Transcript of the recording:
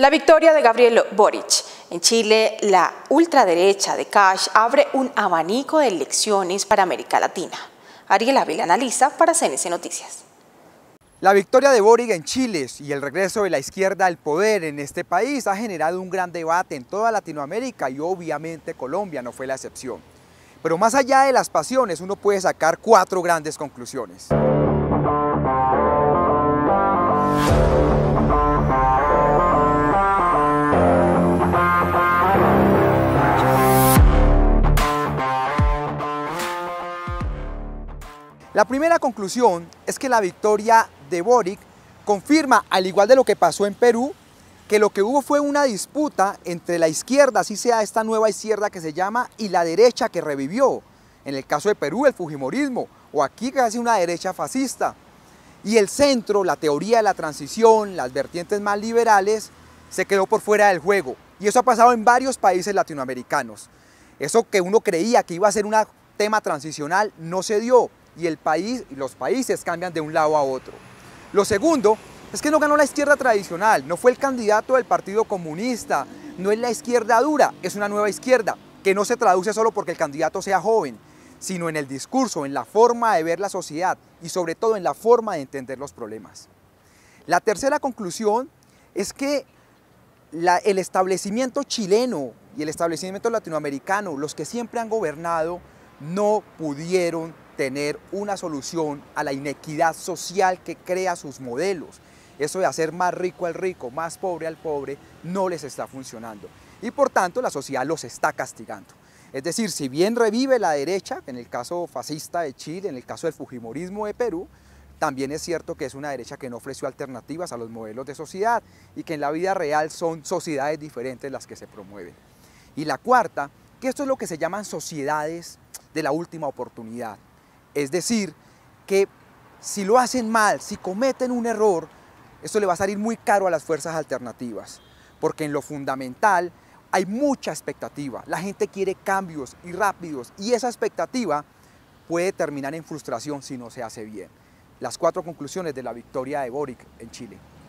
La victoria de Gabriel Boric. En Chile, la ultraderecha de Cash abre un abanico de elecciones para América Latina. Ariel Ávila analiza para CNC Noticias. La victoria de Boric en Chile y el regreso de la izquierda al poder en este país ha generado un gran debate en toda Latinoamérica y obviamente Colombia no fue la excepción. Pero más allá de las pasiones, uno puede sacar cuatro grandes conclusiones. La primera conclusión es que la victoria de Boric confirma, al igual de lo que pasó en Perú, que lo que hubo fue una disputa entre la izquierda, así sea esta nueva izquierda que se llama, y la derecha que revivió. En el caso de Perú, el Fujimorismo, o aquí casi una derecha fascista. Y el centro, la teoría de la transición, las vertientes más liberales, se quedó por fuera del juego. Y eso ha pasado en varios países latinoamericanos. Eso que uno creía que iba a ser un tema transicional no se dio y el país, los países cambian de un lado a otro. Lo segundo es que no ganó la izquierda tradicional, no fue el candidato del Partido Comunista, no es la izquierda dura, es una nueva izquierda, que no se traduce solo porque el candidato sea joven, sino en el discurso, en la forma de ver la sociedad y sobre todo en la forma de entender los problemas. La tercera conclusión es que el establecimiento chileno y el establecimiento latinoamericano, los que siempre han gobernado, no pudieron tener una solución a la inequidad social que crea sus modelos. Eso de hacer más rico al rico, más pobre al pobre, no les está funcionando. Y por tanto la sociedad los está castigando. Es decir, si bien revive la derecha, en el caso fascista de Chile, en el caso del Fujimorismo de Perú, también es cierto que es una derecha que no ofreció alternativas a los modelos de sociedad y que en la vida real son sociedades diferentes las que se promueven. Y la cuarta, que esto es lo que se llaman sociedades de la última oportunidad. Es decir, que si lo hacen mal, si cometen un error, esto le va a salir muy caro a las fuerzas alternativas, porque en lo fundamental hay mucha expectativa, la gente quiere cambios y rápidos y esa expectativa puede terminar en frustración si no se hace bien. Las cuatro conclusiones de la victoria de Boric en Chile.